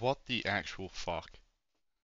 what the actual fuck?